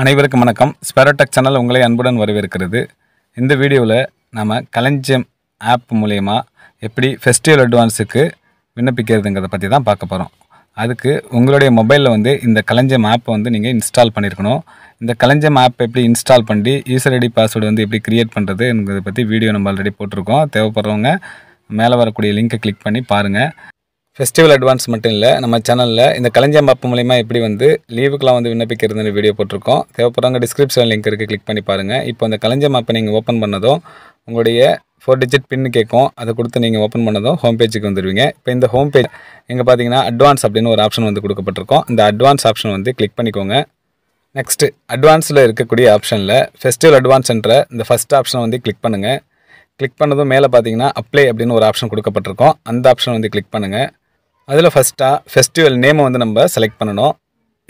அனைவருக்கும் வணக்கம் ஸ்பெரோடெக் சேனல் உங்களை அன்புடன் வரவேற்கிறது இந்த வீடியோவில் நாம் கலஞ்சியம் ஆப் மூலயமா எப்படி ஃபெஸ்டிவல் அட்வான்ஸுக்கு விண்ணப்பிக்கிறதுங்கிறத பற்றி தான் பார்க்க போகிறோம் அதுக்கு உங்களுடைய மொபைலில் வந்து இந்த கலஞ்சம் ஆப்பை வந்து நீங்கள் இன்ஸ்டால் பண்ணியிருக்கணும் இந்த கலஞ்சம் ஆப் எப்படி இன்ஸ்டால் பண்ணி யூசர் ஐடி பாஸ்வேர்டு வந்து எப்படி க்ரியேட் பண்ணுறதுங்கிறத பற்றி வீடியோ நம்ம ஆல்ரெடி போட்டிருக்கோம் தேவைப்படுறவங்க மேலே வரக்கூடிய லிங்க்கை கிளிக் பண்ணி பாருங்கள் ஃபெஸ்டிவல் அட்வான்ஸ் மட்டும் இல்லை நம்ம சேனலில் இந்த கலைஞம் ஆப் மூலிமா எப்படி வந்து லீவுக்கெலாம் வந்து விண்ணப்பிக்கிறதுன்னு வீடியோ போட்டிருக்கோம் தேவைப்படுறவங்க டிஸ்கிரிப்ஷன் லிங்க் இருக்குது கிளிக் பண்ணி பாருங்கள் இப்போ இந்த கலைஞம் ஆப்பை நீங்கள் ஓப்பன் பண்ணதும் உங்களுடைய ஃபோர் டிஜிட் பின்னு கேட்கும் அதை கொடுத்து நீங்கள் ஓப்பன் பண்ணதும் ஹோம் பேஜுக்கு வந்துடுவீங்க இப்போ இந்த ஹோம் பேஜ் இங்கே பார்த்தீங்கன்னா அட்வான்ஸ் அப்படின்னு ஒரு ஆப்ஷன் வந்து கொடுக்கப்பட்டிருக்கோம் இந்த அட்வான்ஸ் ஆப்ஷன் வந்து கிளிக் பண்ணிக்கோங்க நெக்ஸ்ட்டு அட்வான்ஸில் இருக்கக்கூடிய ஆப்ஷனில் ஃபெஸ்டிவல் அட்வான்ஸ்ன்ற இந்த ஃபஸ்ட் ஆப்ஷனை வந்து கிளிக் பண்ணுங்கள் கிளிக் பண்ணதும் மேலே பார்த்தீங்கன்னா அப்ளை அப்படின்னு ஒரு ஆப்ஷன் கொடுக்கப்பட்டிருக்கோம் அந்த ஆப்ஷன் வந்து கிளிக் பண்ணுங்கள் அதில் ஃபஸ்ட்டாக ஃபெஸ்டிவல் நேமை வந்து நம்ம செலக்ட் பண்ணணும்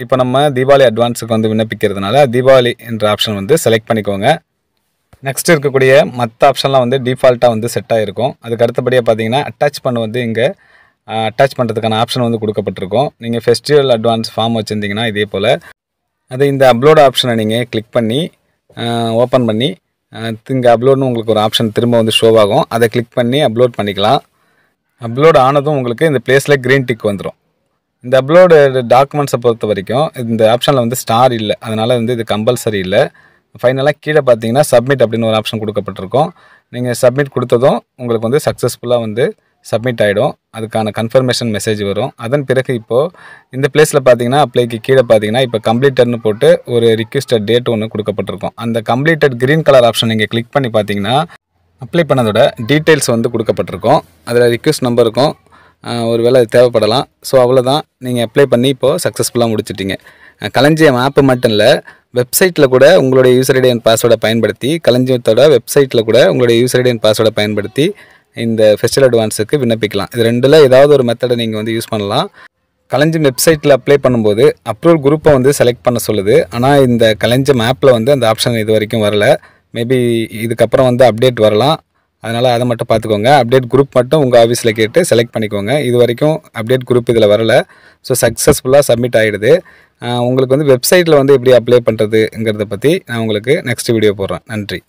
இப்போ நம்ம தீபாவளி அட்வான்ஸுக்கு வந்து விண்ணப்பிக்கிறதுனால தீபாவளி என்ற ஆப்ஷன் வந்து செலக்ட் பண்ணிக்கோங்க நெக்ஸ்ட் இருக்கக்கூடிய மற்ற ஆப்ஷன்லாம் வந்து டிஃபால்ட்டாக வந்து செட் ஆகிருக்கும் அதுக்கு அடுத்தபடியாக பார்த்தீங்கன்னா அட்டாச் பண்ண வந்து இங்கே அட்டாச் பண்ணுறதுக்கான ஆப்ஷன் வந்து கொடுக்கப்பட்டிருக்கும் நீங்கள் ஃபெஸ்டிவல் அட்வான்ஸ் ஃபார்ம் வச்சுருந்தீங்கன்னா இதே போல் அது இந்த அப்லோட் ஆப்ஷனை நீங்கள் கிளிக் பண்ணி ஓப்பன் பண்ணி இங்கே அப்லோட்னு உங்களுக்கு ஒரு ஆப்ஷன் திரும்ப வந்து ஷோவாகும் அதை கிளிக் பண்ணி அப்லோட் பண்ணிக்கலாம் அப்லோட் ஆனதும் உங்களுக்கு இந்த பிளேஸில் க்ரீன் டிக் வந்துடும் இந்த அப்லோடு டாக்குமெண்ட்ஸை பொறுத்த வரைக்கும் இந்த ஆப்ஷனில் வந்து ஸ்டார் இல்லை அதனால் வந்து இது கம்பல்சரி இல்லை ஃபைனலாக கீழே பார்த்தீங்கன்னா சப்மிட் அப்படின்னு ஒரு ஆப்ஷன் கொடுக்கப்பட்டிருக்கும் நீங்கள் சப்மிட் கொடுத்ததும் உங்களுக்கு வந்து சக்ஸஸ்ஃபுல்லாக வந்து சப்மிட் ஆகிடும் அதுக்கான கன்ஃபர்மேஷன் மெசேஜ் வரும் அதன் பிறகு இப்போது இந்த பிளேஸில் பார்த்தீங்கன்னா அப்ளைக்கு கீழே பார்த்தீங்கன்னா இப்போ கம்ப்ளீட்டர்னு போட்டு ஒரு ரிக்வஸ்டட் டேட் ஒன்று கொடுக்கப்பட்டிருக்கும் அந்த கம்ப்ளீட்டட் க்ரீன் கலர் ஆப்ஷன் நீங்கள் கிளிக் பண்ணி பார்த்தீங்கன்னா அப்ளை பண்ணதோட டீட்டெயில்ஸ் வந்து கொடுக்கப்பட்டிருக்கும் அதில் ரிக்வெஸ்ட் நம்பருக்கும் ஒரு அது தேவைப்படலாம் ஸோ அவ்வளோதான் நீங்கள் அப்ளை பண்ணி இப்போது சக்ஸஸ்ஃபுல்லாக முடிச்சிட்டிங்க களஞ்சியம் ஆப்பு மட்டும் இல்லை வெப்சைட்டில் கூட உங்களுடைய யூசர் ஐடி அண்ட் பாஸ்வேர்டை பயன்படுத்தி களஞ்சியத்தோட வெப்சைட்டில் கூட உங்களுடைய யூசர் ஐடி அண்ட் பாஸ்வேர்டை பயன்படுத்தி இந்த ஃபெஸ்டிவல் அட்வான்ஸுக்கு விண்ணப்பிக்கலாம் இது ரெண்டில் ஏதாவது ஒரு மெத்தடை நீங்கள் வந்து யூஸ் பண்ணலாம் கலைஞ்சம் வெப்சைட்டில் அப்ளை பண்ணும்போது அப்ரூவல் குரூப்பை வந்து செலக்ட் பண்ண சொல்லுது ஆனால் இந்த கலைஞ்சம் ஆப்பில் வந்து அந்த ஆப்ஷன் இது வரைக்கும் வரல மேபி இதுக்கப்புறம் வந்து அப்டேட் வரலாம் அதனால் அதை மட்டும் பார்த்துக்கோங்க அப்டேட் குரூப் மட்டும் உங்கள் ஆஃபீஸில் கேட்டு செலக்ட் பண்ணிக்கோங்க இது வரைக்கும் அப்டேட் குரூப் இதில் வரல ஸோ சக்ஸஸ்ஃபுல்லாக சப்மிட் ஆகிடுது உங்களுக்கு வந்து வெப்சைட்டில் வந்து எப்படி அப்ளை பண்ணுறதுங்கிறத பற்றி நான் உங்களுக்கு நெக்ஸ்ட் வீடியோ போடுறேன் நன்றி